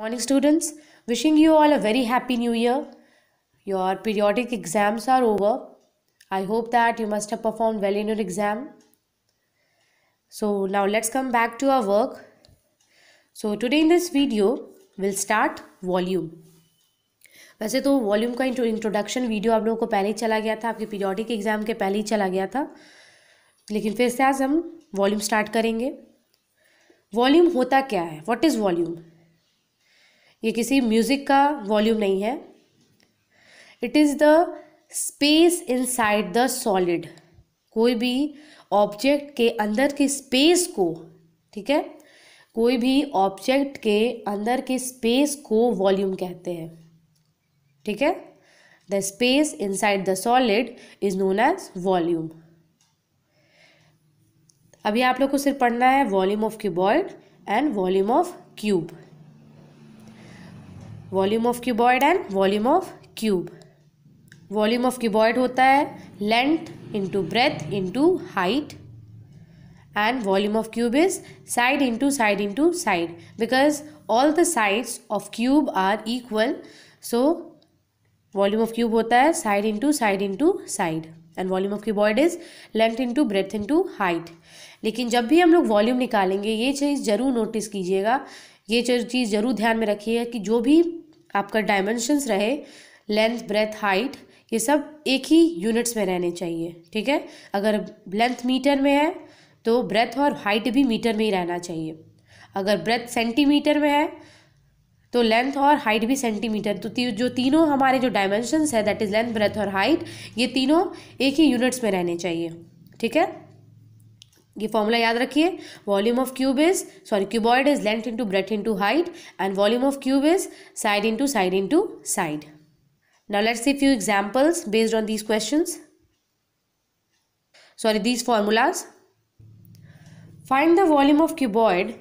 Morning students wishing you all a very happy new year your periodic exams are over I hope that you must have perform well in your exam so now let's come back to our work so today in this video will start volume वैसे तो volume का introduction video आप लोगों को पहले ही चला गया था आपके पीरियोडिक एग्जाम के पहले ही चला गया था लेकिन फिर से आज हम वॉल्यूम स्टार्ट करेंगे वॉल्यूम होता क्या है वॉट इज़ वॉल्यूम ये किसी म्यूज़िक का वॉल्यूम नहीं है it is the space inside the solid कोई भी ऑब्जेक्ट के अंदर की स्पेस को ठीक है कोई भी ऑब्जेक्ट के अंदर की स्पेस को वॉल्यूम कहते हैं ठीक है the space inside the solid is known as volume अभी आप लोग को सिर्फ पढ़ना है volume of cuboid and volume of cube volume of cuboid and volume of cube volume of cuboid होता है length into breadth into height and volume of cube is side into side into side because all the sides of cube are equal so volume of cube hota hai side into side into side and volume of cuboid is length into breadth into height लेकिन जब भी हम लोग volume निकालेंगे ये चीज़ ज़रूर notice कीजिएगा ये चीज़ ज़रूर ध्यान में रखिए कि जो भी आपका डायमेंशंस रहे लेंथ ब्रेथ हाइट ये सब एक ही यूनिट्स में रहने चाहिए ठीक है अगर लेंथ मीटर में है तो ब्रेथ और हाइट भी मीटर में ही रहना चाहिए अगर ब्रेथ सेंटीमीटर में है तो लेंथ और हाइट भी सेंटीमीटर तो ती, जो तीनों हमारे जो डायमेंशंस है दैट इज़ लेंथ ब्रेथ और हाइट ये तीनों एक ही यूनिट्स में रहने चाहिए ठीक है ये फॉर्मूला याद रखिए volume of cube is sorry cuboid is length into breadth into height and volume of cube is side into side into side now let's see few examples based on these questions sorry these formulas find the volume of cuboid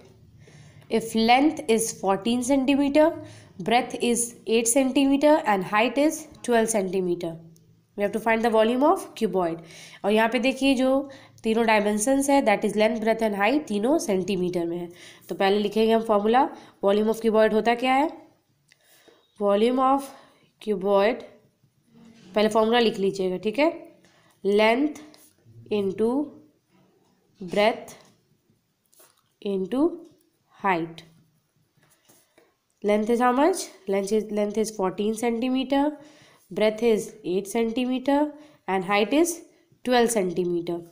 if length is fourteen centimetre breadth is eight centimetre and height is twelve centimetre we have to find the volume of cuboid और यहाँ पे देखिए जो तीनों dimensions है that is length breadth and height तीनों centimetre में है तो पहले लिखेंगे हम फॉर्मूला वॉल्यूम ऑफ क्यूबॉइड होता क्या है वॉल्यूम ऑफ क्यूबॉइड पहले फॉर्मूला लिख लीजिएगा ठीक है length into breadth into height length is how length is is length is 14 centimeter breadth is 8 centimeter and height is 12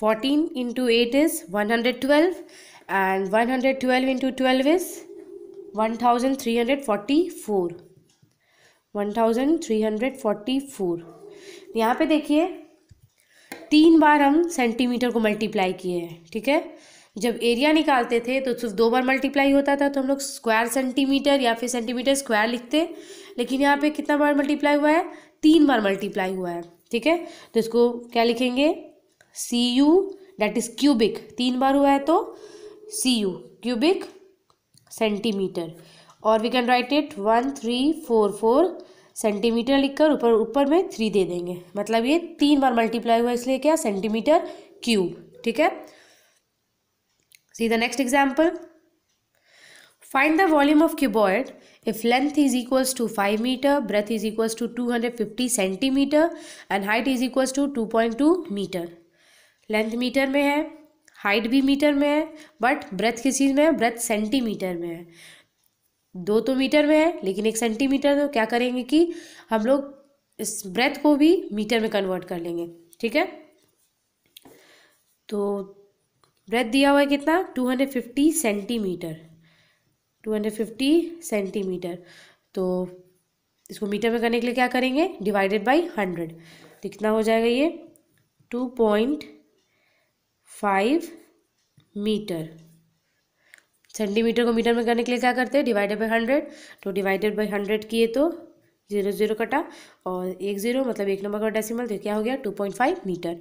14 into 8 is 112 and 112 into 12 is 1344 1344 यहाँ पे देखिए तीन बार हम सेंटीमीटर को मल्टीप्लाई किए हैं ठीक है जब एरिया निकालते थे तो सिर्फ दो बार मल्टीप्लाई होता था तो हम लोग स्क्वायर सेंटीमीटर या फिर सेंटीमीटर स्क्वायर लिखते लेकिन यहाँ पे कितना बार मल्टीप्लाई हुआ है तीन बार मल्टीप्लाई हुआ है ठीक है तो इसको क्या लिखेंगे C U that is cubic तीन बार हुआ है तो सी यू क्यूबिक सेंटीमीटर और we can write it one three four four centimetre लिखकर ऊपर ऊपर में थ्री दे देंगे मतलब ये तीन बार मल्टीप्लाई हुआ इसलिए क्या सेंटीमीटर क्यूब ठीक है see the next example find the volume of cuboid two five metre breadth is equals to two hundred fifty centimetre and height is equals to two point two metre length metre में है height भी metre में है but breath किस चीज़ में है breath centimetre में है दो तो मीटर में है लेकिन एक सेंटीमीटर तो क्या करेंगे कि हम लोग इस ब्रेथ को भी मीटर में कन्वर्ट कर लेंगे ठीक है तो ब्रेथ दिया हुआ है कितना two hundred fifty centimetre two hundred fifty centimetre तो इसको मीटर में करने के लिए क्या करेंगे डिवाइडेड बाई हंड्रेड तो कितना हो जाएगा ये two point five metre centimetre को मीटर में करने के लिए क्या करते हैं डिवाइडेड बाई हंड्रेड तो डिवाइडेड बाई हंड्रेड किए तो जीरो जीरो कटा और एक जीरो मतलब एक नंबर का डेसिमल तो क्या हो गया टू पॉइंट फाइव मीटर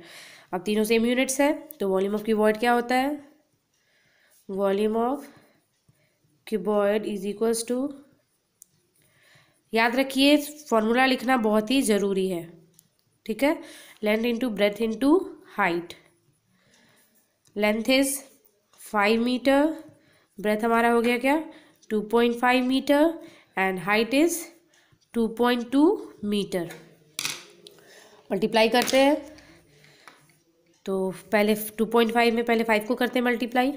अब तीनों सेम यूनिट्स है तो वॉल्यूम ऑफ क्यूबॉइड क्या होता है volume of cuboid is equals to याद रखिए फॉर्मूला लिखना बहुत ही ज़रूरी है ठीक है length into breadth into height length is five metre breadth हमारा हो गया क्या two point five metre and height is two point two metre multiply करते हैं तो पहले टू पॉइंट फाइव में पहले फाइव को करते हैं मल्टीप्लाई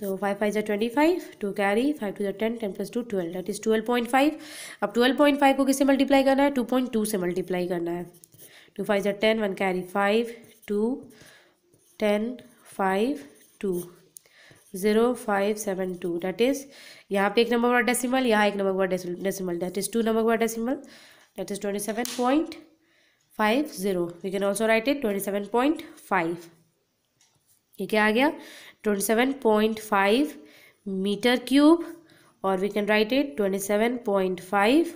तो फाइव फाइव जो twenty five two carry five two जो ten ten plus two twelve that is twelve point five अब ट्वेल्व पॉइंट फाइव को किससे मल्टीप्लाई करना है टू पॉइंट टू से मल्टीप्लाई करना है टू फाइव जो ten one carry five two ten five two zero five seven two that is यहाँ पे एक नंबर हुआ डेसिमल यहाँ एक नंबर हुआ decimal that is two number हुआ decimal that is twenty seven point five zero we can also write it twenty seven point five ये क्या आ गया twenty seven point five metre cube और we can write it twenty seven point five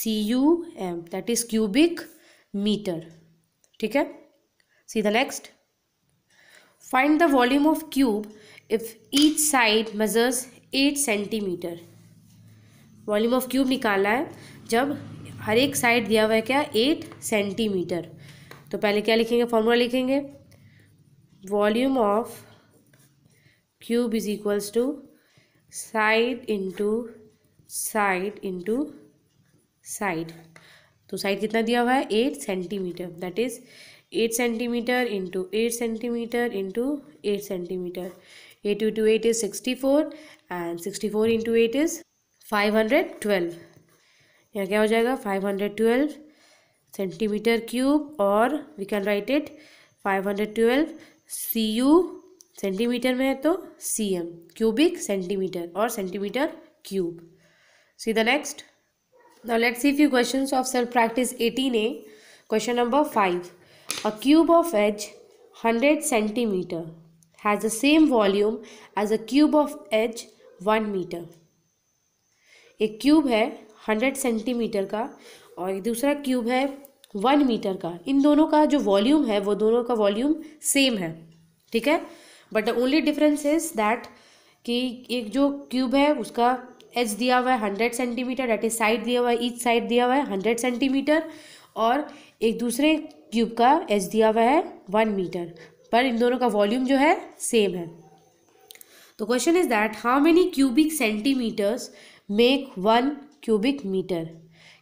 C U M that is cubic metre ठीक है see the next find the volume of cube if each side measures eight centimetre volume of cube निकालना है जब हर एक side दिया हुआ है क्या एट सेंटीमीटर तो पहले क्या लिखेंगे फॉर्मूला लिखेंगे volume of cube is equals to side into side into side तो साइड कितना दिया हुआ है eight centimetre that is 8 centimetre into eight centimetre into eight centimetre eight into eight is sixty four and sixty four into eight is five hundred twelve यहाँ क्या हो जाएगा five hundred twelve centimetre cube और we can write it five hundred twelve C U centimetre में है तो C M cubic centimetre और centimetre cube see the next let's see few questions of self practice eighteen A question number five A cube of edge 100 centimeter has the same volume as a cube of edge 1 meter. एक cube है hundred centimetre का और एक दूसरा cube है one metre का इन दोनों का जो वॉल्यूम है वो दोनों का वॉल्यूम सेम है ठीक है but the only difference is that कि एक जो क्यूब है उसका एच दिया हुआ है hundred centimetre that is side दिया हुआ है ईच साइड दिया हुआ है हंड्रेड सेंटीमीटर और एक दूसरे क्यूब का एच दिया हुआ है वन मीटर पर इन दोनों का वॉल्यूम जो है सेम है तो question is that how many cubic centimetres make one cubic metre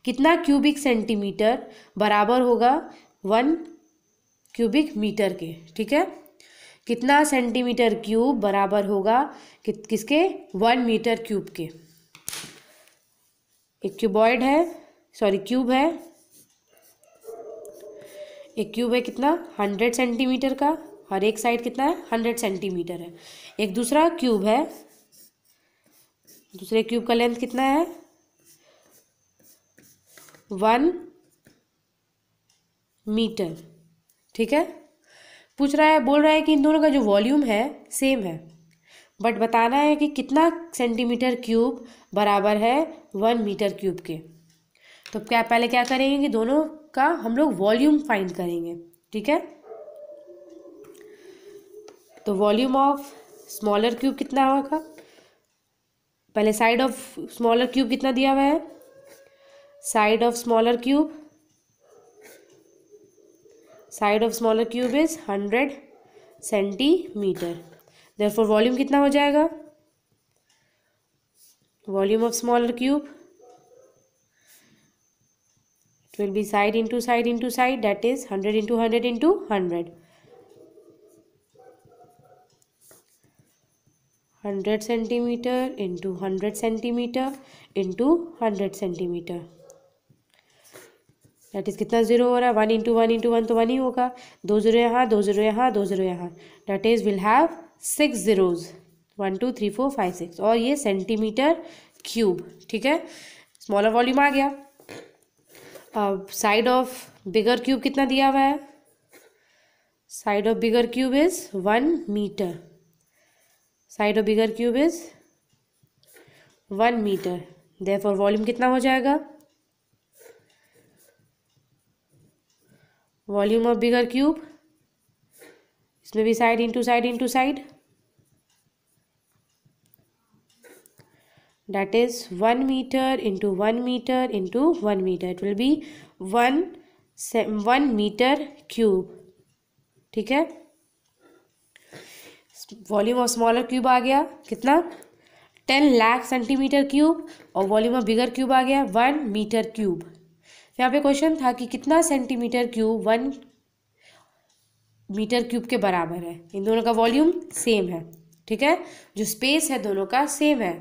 कितना क्यूबिक सेंटीमीटर बराबर होगा वन क्यूबिक मीटर के ठीक है कितना सेंटीमीटर क्यूब बराबर होगा कि, किसके वन मीटर क्यूब के एक क्यूबॉइड है सॉरी क्यूब है एक क्यूब है कितना हंड्रेड सेंटीमीटर का और एक साइड कितना है हंड्रेड सेंटीमीटर है एक दूसरा क्यूब है दूसरे क्यूब का लेंथ कितना है वन मीटर ठीक है पूछ रहा है बोल रहा है कि इन दोनों का जो वॉल्यूम है सेम है बट बताना है कि कितना सेंटीमीटर क्यूब बराबर है वन मीटर क्यूब के तो क्या पहले क्या करेंगे कि दोनों का हम लोग वॉल्यूम फाइंड करेंगे ठीक है तो वॉल्यूम ऑफ स्मॉलर क्यूब कितना होगा पहले साइड ऑफ स्मॉलर क्यूब कितना दिया हुआ है side of smaller cube side of smaller cube is hundred centimetre therefore volume कितना हो जाएगा volume of smaller cube will be side into side into side that is 100 into 100 into 100 100 centimeter into 100 centimeter into 100 centimeter that is कितना zero हो रहा है one into one into one तो one ही होगा दो जीरो यहाँ दो जीरो यहाँ दो जीरो यहाँ that is will have six zeros one two three four five six और ये सेंटीमीटर क्यूब ठीक है स्मॉलर वॉल्यूम आ गया साइड ऑफ बिगर क्यूब कितना दिया हुआ है side of bigger cube is one metre side of bigger cube is one metre for volume कितना हो जाएगा वॉल्यूम ऑफ बिगर क्यूब इसमें भी side into side into side that is 1 meter into 1 meter into 1 meter it will be 1 1 meter cube ठीक है volume of smaller cube आ गया कितना टेन लाख सेंटीमीटर क्यूब और वॉल्यूम ऑफ बिगर क्यूब आ गया वन मीटर क्यूब यहाँ पे क्वेश्चन था कि कितना centimetre cube one metre cube के बराबर है इन दोनों का वॉल्यूम सेम है ठीक है जो स्पेस है दोनों का सेम है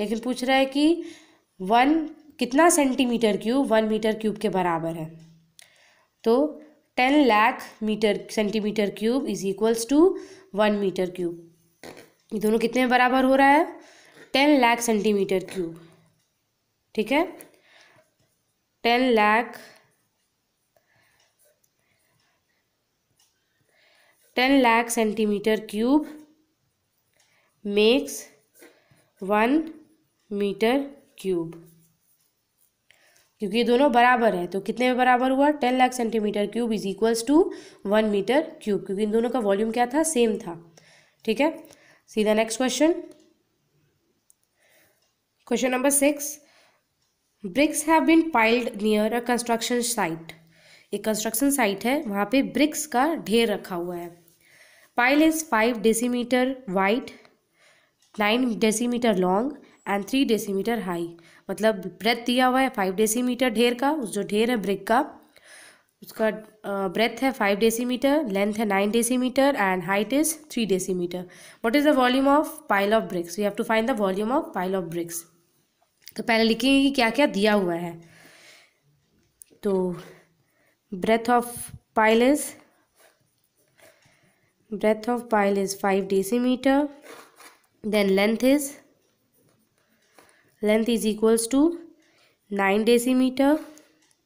लेकिन पूछ रहा है कि वन कितना centimetre cube one metre cube के बराबर है तो ten lakh metre centimetre cube is equals to one metre cube ये दोनों कितने बराबर हो रहा है टेन लाख सेंटीमीटर क्यूब ठीक है ten lakh ten lakh centimetre cube makes one metre cube क्योंकि ये दोनों बराबर हैं तो कितने में बराबर हुआ ten lakh centimetre cube is equals to one metre cube क्योंकि इन दोनों का वॉल्यूम क्या था सेम था ठीक है सीधा next question question number six bricks have been piled near a construction site एक कंस्ट्रक्शन साइट है वहाँ पे ब्रिक्स का ढेर रखा हुआ है pile is five decimetre wide nine decimetre long and three decimetre high मतलब ब्रेथ दिया हुआ है फाइव डेसीमीटर ढेर का उस जो ढेर है ब्रिक का उसका ब्रेथ है फाइव डेसीमीटर लेंथ है nine decimetre and height is three decimetre what is the volume of pile of bricks we have to find the volume of pile of bricks तो पहले लिखेंगे कि क्या क्या दिया हुआ है तो breadth of pile is breadth of pile is five decimeter then length is length is equals to 9 decimeter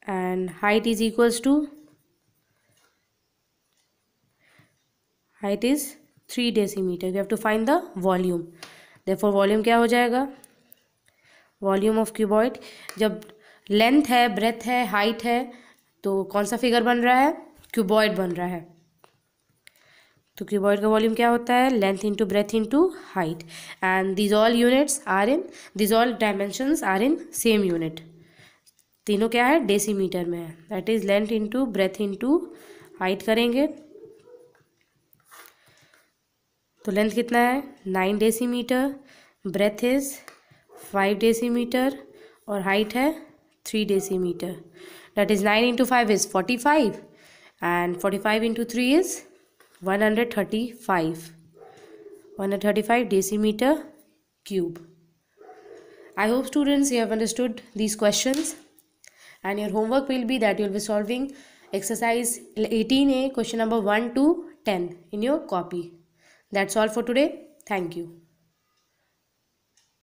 and height is equals to height is 3 decimeter you have to find the volume therefore volume क्या हो जाएगा volume of cuboid जब length है breadth है height है तो कौन सा फिगर बन रहा है क्यूबॉइड बन रहा है तो क्यूबॉइड का वॉल्यूम क्या होता है length into breadth into height and these all units are in these all dimensions are in same unit तीनों क्या है डेसीमीटर में है that is length into breadth into height करेंगे तो लेंथ कितना है nine decimetre breadth is five decimetre और हाइट है three decimetre that is nine into five is forty five and forty five into three is 135 135 decimeter cube i hope students you have understood these questions and your homework will be that you will be solving exercise 18a question number 1 to 10 in your copy that's all for today thank you